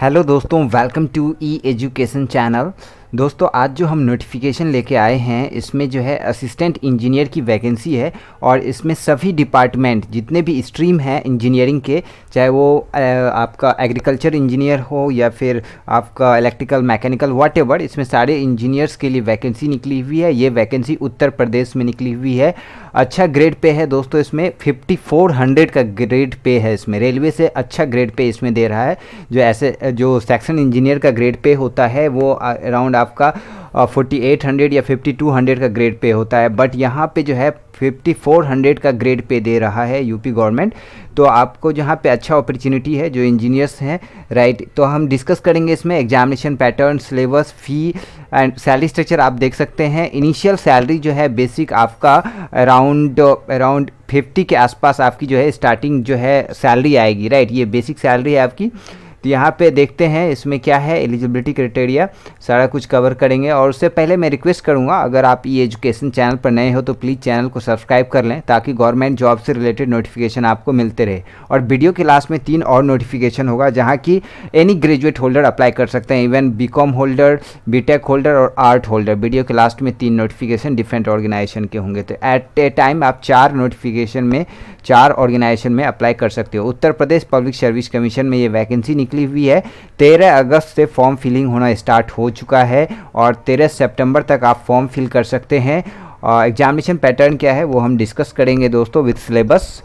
Hello दोस्तों welcome to E education channel दोस्तों आज जो हम नोटिफिकेशन लेके आए हैं इसमें जो है असिस्टेंट इंजीनियर की वैकेंसी है और इसमें सभी डिपार्टमेंट जितने भी स्ट्रीम हैं इंजीनियरिंग के चाहे वो आपका एग्रीकल्चर इंजीनियर हो या फिर आपका इलेक्ट्रिकल मैकेनिकल वाट इसमें सारे इंजीनियर्स के लिए वैकेंसी निकली हुई है ये वैकेंसी उत्तर प्रदेश में निकली हुई है अच्छा ग्रेड पे है दोस्तों इसमें फिफ्टी का ग्रेड पे है इसमें रेलवे से अच्छा ग्रेड पे इसमें दे रहा है जो ऐसे जो सेक्शन इंजीनियर का ग्रेड पे होता है वो अराउंड आपका फोर्टी एट हंड्रेड या फिफ्टी टू हंड्रेड का ग्रेड पे होता है बट यहाँ पे जो है फिफ्टी फोर हंड्रेड का ग्रेड पे दे रहा है यूपी गवर्नमेंट तो आपको जहाँ पे अच्छा अपॉर्चुनिटी है जो इंजीनियर्स हैं राइट तो हम डिस्कस करेंगे इसमें examination pattern syllabus fee and salary structure आप देख सकते हैं इनिशियल सैलरी जो है बेसिक आपका अराउंड अराउंड फिफ्टी के आसपास आपकी जो है स्टार्टिंग जो है सैलरी आएगी राइट ये बेसिक सैलरी है आपकी तो यहाँ पे देखते हैं इसमें क्या है एलिजिबिलिटी क्राइटेरिया सारा कुछ कवर करेंगे और उससे पहले मैं रिक्वेस्ट करूँगा अगर आप ई एजुकेशन चैनल पर नए हो तो प्लीज़ चैनल को सब्सक्राइब कर लें ताकि गवर्नमेंट जॉब से रिलेटेड नोटिफिकेशन आपको मिलते रहे और वीडियो के लास्ट में तीन और नोटिफिकेशन होगा जहाँ की एनी ग्रेजुएट होल्डर अप्लाई कर सकते हैं even B holder B holder और आर्ट होल्डर वीडियो के लास्ट में तीन नोटिफिकेशन डिफरेंट ऑर्गेनाइजेशन के होंगे तो एट ए टाइम आप चार नोटिफिकेशन में चार ऑर्गेनाइजेशन में अप्लाई कर सकते हो Uttar Pradesh public service commission में ये वैकेंसी निकली हुई है तेरह अगस्त से फॉर्म फिलिंग होना स्टार्ट हो चुका है और तेरह सेप्टेम्बर तक आप फॉर्म फिल कर सकते हैं एग्जामिनेशन पैटर्न क्या है वो हम डिस्कस करेंगे दोस्तों विथ सिलेबस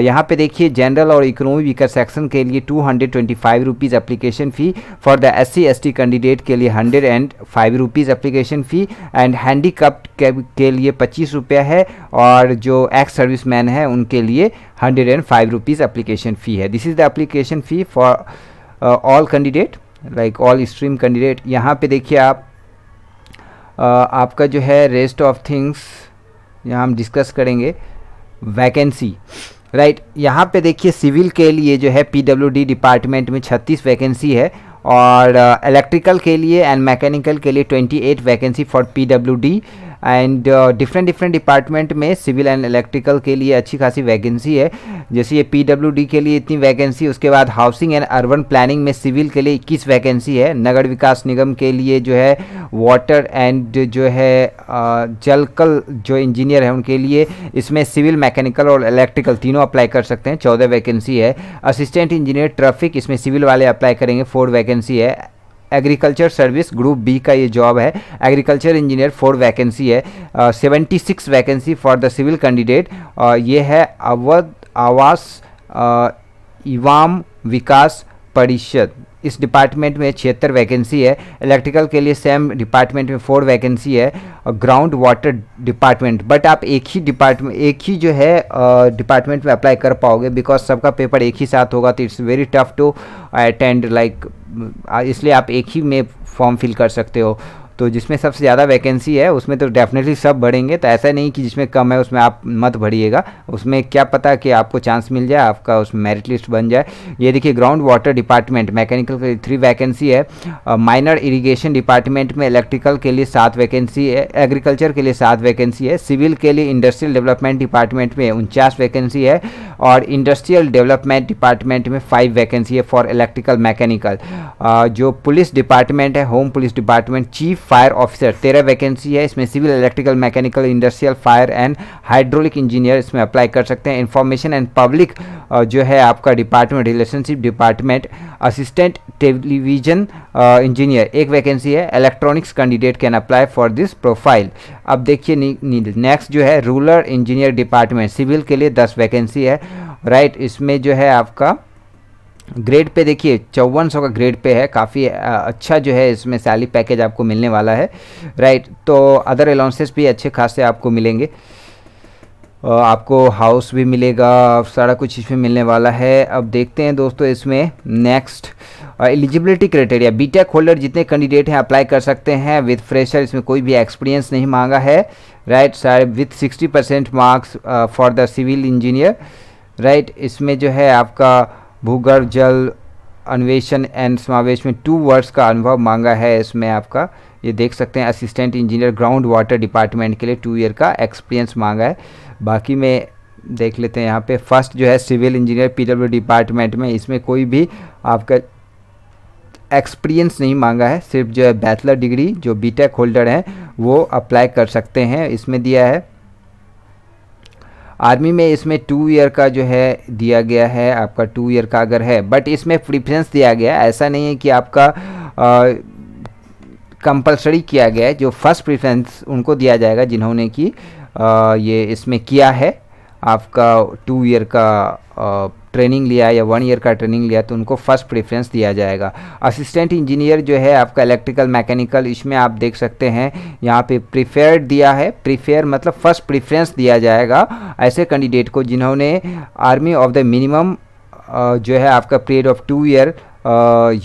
यहाँ पे देखिए जनरल और इकोनॉमी वीकर सेक्शन के लिए two hundred twenty five rupees application fee for the S C S T candidate के लिए hundred and five rupees application fee and handicap के, के लिए पच्चीस रुपया है और जो एक्स सर्विस मैन है उनके लिए hundred and five rupees application fee है this is the application fee for all candidate like all stream candidate यहाँ पे देखिए आप आपका जो है रेस्ट ऑफ थिंग्स यहाँ हम डिस्कस करेंगे वैकेंसी राइट right, यहाँ पे देखिए सिविल के लिए जो है पीडब्ल्यूडी डिपार्टमेंट में 36 वैकेंसी है और इलेक्ट्रिकल uh, के लिए एंड मैकेनिकल के लिए 28 vacancy for PWD and different different department में सिविल एंड इलेक्ट्रिकल के लिए अच्छी खासी वैकेंसी है जैसे ये पीडब्ल्यूडी के लिए इतनी वैकेंसी उसके बाद हाउसिंग एंड अर्बन प्लानिंग में सिविल के लिए इक्कीस वैकेंसी है नगर विकास निगम के लिए जो है वाटर एंड जो है uh, जलकल जो इंजीनियर है उनके लिए इसमें सिविल मैकेनिकल और इलेक्ट्रिकल तीनों अप्लाई कर सकते हैं चौदह वैकेंसी है असिस्टेंट इंजीनियर ट्रैफिक इसमें सिविल वाले अप्लाई करेंगे फोर वैकेंसी है एग्रीकल्चर सर्विस ग्रुप बी का ये जॉब है एग्रीकल्चर इंजीनियर फोर वैकेंसी है seventy six vacancy for the civil candidate ये है अवध आवास इवाम विकास परिषद इस डिपार्टमेंट में छिहत्तर वैकेंसी है इलेक्ट्रिकल के लिए सेम डिपार्टमेंट में फोर वैकेंसी है और ग्राउंड वाटर डिपार्टमेंट बट आप एक ही डिपार्टमेंट एक ही जो है डिपार्टमेंट में अप्लाई कर पाओगे बिकॉज सबका पेपर एक ही साथ होगा तो it's very tough to attend like इसलिए आप एक ही में फॉर्म फिल कर सकते हो तो जिसमें सबसे ज़्यादा वैकेंसी है उसमें तो डेफिनेटली सब बढ़ेंगे तो ऐसा नहीं कि जिसमें कम है उसमें आप मत भरिएगा उसमें क्या पता कि आपको चांस मिल जाए आपका उसमें मेरिट लिस्ट बन जाए ये देखिए ग्राउंड वाटर डिपार्टमेंट मैकेनिकल के थ्री वैकेंसी है माइनर इरीगेशन डिपार्टमेंट में इलेक्ट्रिकल के लिए सात वैकेंसी है एग्रीकल्चर के लिए सात वैकेंसी है सिविल के लिए इंडस्ट्रियल डेवलपमेंट डिपार्टमेंट में उनचास वैकेंसी है और इंडस्ट्रियल डेवलपमेंट डिपार्टमेंट में फाइव वैकेंसी है फॉर इलेक्ट्रिकल मैकेनिकल जो पुलिस डिपार्टमेंट है home police department chief fire officer तेरह वैकेंसी है इसमें civil electrical mechanical industrial fire and hydraulic engineer इसमें अप्लाई कर सकते हैं इंफॉर्मेशन एंड पब्लिक जो है आपका department relationship department assistant television engineer एक वैकेंसी है electronics candidate can apply for this profile अब देखिए नेक्स्ट जो है रूरल इंजीनियर डिपार्टमेंट सिविल के लिए दस वैकेंसी है राइट right, इसमें जो है आपका ग्रेड पे देखिए चौवन सौ का ग्रेड पे है काफ़ी अच्छा जो है इसमें सैलरी पैकेज आपको मिलने वाला है राइट तो अदर अलाउंसेस भी अच्छे खासे आपको मिलेंगे आपको हाउस भी मिलेगा सारा कुछ इसमें मिलने वाला है अब देखते हैं दोस्तों इसमें next eligibility criteria BTech e holder जितने कैंडिडेट हैं अप्लाई कर सकते हैं विथ फ्रेशर इसमें कोई भी एक्सपीरियंस नहीं मांगा है right sir with sixty percent marks for the civil engineer right इसमें जो है आपका भूगर्भ जल अन्वेषण एंड समावेश में टू वर्ष का अनुभव मांगा है इसमें आपका ये देख सकते हैं assistant engineer ground water department के लिए टू ईयर का एक्सपीरियंस मांगा है बाकी में देख लेते हैं यहाँ पे फर्स्ट जो है सिविल इंजीनियर पीडब्ल्यू डिपार्टमेंट में इसमें कोई भी आपका एक्सपीरियंस नहीं मांगा है सिर्फ जो है बैचलर डिग्री जो बीटेक होल्डर हैं वो अप्लाई कर सकते हैं इसमें दिया है आर्मी में इसमें टू ईयर का जो है दिया गया है आपका टू ईयर का अगर है बट इसमें प्रिफ्रेंस दिया गया ऐसा नहीं है कि आपका कंपलसरी किया गया है जो फर्स्ट प्रिफ्रेंस उनको दिया जाएगा जिन्होंने कि ये इसमें किया है आपका टू ईयर का आ, ट्रेनिंग लिया या वन ईयर का ट्रेनिंग लिया तो उनको फर्स्ट प्रेफरेंस दिया जाएगा असिस्टेंट इंजीनियर जो है आपका इलेक्ट्रिकल मैकेनिकल इसमें आप देख सकते हैं यहाँ पे प्रीफेयर दिया है प्रीफेयर मतलब फर्स्ट प्रेफरेंस दिया जाएगा ऐसे कैंडिडेट को जिन्होंने आर्मी ऑफ द मिनिमम जो है आपका period of two year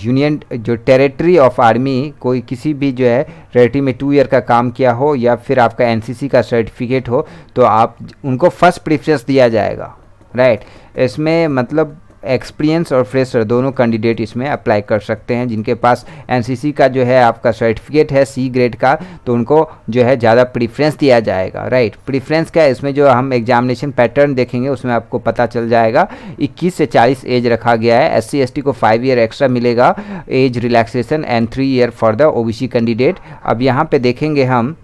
union जो टेरिटरी ऑफ आर्मी कोई किसी भी जो है टेरिटरी में टू ईयर का काम किया हो या फिर आपका एनसीसी का सर्टिफिकेट हो तो आप उनको फर्स्ट प्रेफरेंस दिया जाएगा राइट इसमें मतलब एक्सपीरियंस और फ्रेशर दोनों कैंडिडेट इसमें अप्लाई कर सकते हैं जिनके पास एनसीसी का जो है आपका सर्टिफिकेट है सी ग्रेड का तो उनको जो है ज़्यादा प्रीफ्रेंस दिया जाएगा राइट प्रीफ्रेंस क्या है इसमें जो हम एग्जामिनेशन पैटर्न देखेंगे उसमें आपको पता चल जाएगा 21 से 40 एज रखा गया है एस सी को फाइव ईयर एक्स्ट्रा मिलेगा age relaxation and three year for the O candidate अब यहाँ पर देखेंगे हम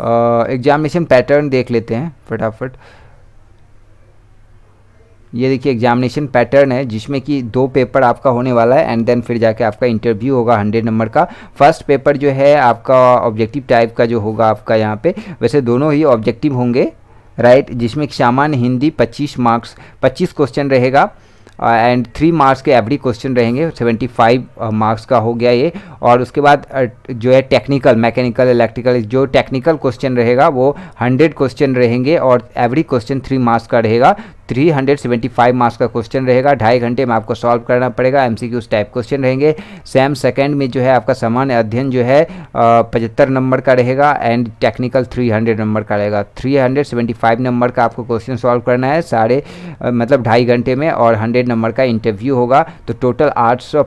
एग्जामिनेशन पैटर्न देख लेते हैं फटाफट -फट. ये देखिए एग्जामिनेशन पैटर्न है जिसमें कि दो पेपर आपका होने वाला है एंड देन फिर जाके आपका इंटरव्यू होगा हंड्रेड नंबर का फर्स्ट पेपर जो है आपका ऑब्जेक्टिव टाइप का जो होगा आपका यहाँ पे वैसे दोनों ही ऑब्जेक्टिव होंगे राइट जिसमें सामान्य हिंदी 25 मार्क्स 25 क्वेश्चन रहेगा एंड थ्री मार्क्स के एवरी क्वेश्चन रहेंगे 75 मार्क्स का हो गया ये और उसके बाद जो है टेक्निकल मैकेनिकल इलेक्ट्रिकल जो टेक्निकल क्वेश्चन रहेगा वो 100 क्वेश्चन रहेंगे और एवरी क्वेश्चन थ्री मार्क्स का रहेगा 375 मार्क्स का क्वेश्चन रहेगा ढाई घंटे में आपको सॉल्व करना पड़ेगा एम सी टाइप क्वेश्चन रहेंगे सेम सेकेंड में जो है आपका सामान्य अध्ययन जो है पचहत्तर नंबर का रहेगा एंड टेक्निकल 300 नंबर का रहेगा 375 नंबर का आपको क्वेश्चन सॉल्व करना है साढ़े मतलब ढाई घंटे में और हंड्रेड नंबर का इंटरव्यू होगा तो टोटल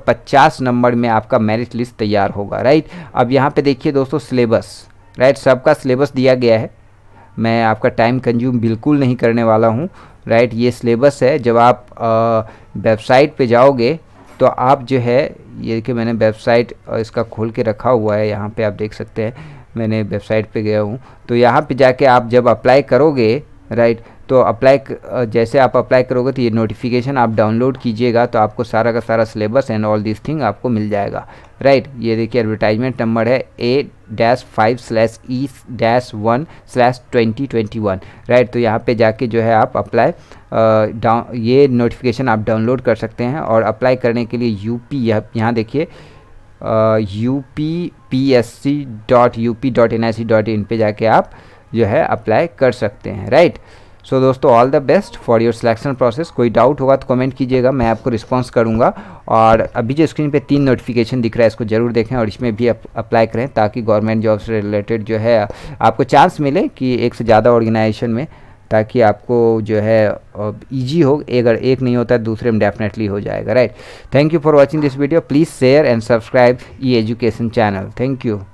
पचास नंबर में आपका मेरिट लिस्ट तैयार होगा राइट अब यहाँ पर देखिए दोस्तों सिलेबस राइट सबका सिलेबस दिया गया है मैं आपका टाइम कंज्यूम बिल्कुल नहीं करने वाला हूँ राइट ये सिलेबस है जब आप वेबसाइट पे जाओगे तो आप जो है ये कि मैंने वेबसाइट इसका खोल के रखा हुआ है यहाँ पे आप देख सकते हैं मैंने वेबसाइट पे गया हूँ तो यहाँ पे जाके आप जब अप्लाई करोगे राइट तो अप्लाई जैसे आप अप्लाई करोगे तो ये नोटिफिकेशन आप डाउनलोड कीजिएगा तो आपको सारा का सारा syllabus and all this thing आपको मिल जाएगा राइट right, ये देखिए एडवर्टाइजमेंट नंबर है A dash five slash E dash one slash twenty twenty one right तो यहाँ पे जाके जो है आप अप्लाई डाउन ये नोटिफिकेशन आप डाउनलोड कर सकते हैं और अप्लाई करने के लिए यू पी यहाँ देखिए U P P S C dot U P dot N I C dot in पर जाके आप जो है अप्लाई कर सकते हैं राइट right? सो दोस्तों all the best for your selection process कोई डाउट होगा तो कमेंट कीजिएगा मैं आपको रिस्पांस करूंगा और अभी जो स्क्रीन पे तीन नोटिफिकेशन दिख रहा है इसको ज़रूर देखें और इसमें भी अप्लाई करें ताकि गवर्नमेंट जॉब से रिलेटेड जो है आपको चांस मिले कि एक से ज़्यादा ऑर्गेनाइजेशन में ताकि आपको जो है ईजी हो अगर एक नहीं होता दूसरे में डेफिनेटली हो जाएगा right thank you for watching this video please share and subscribe E education channel thank you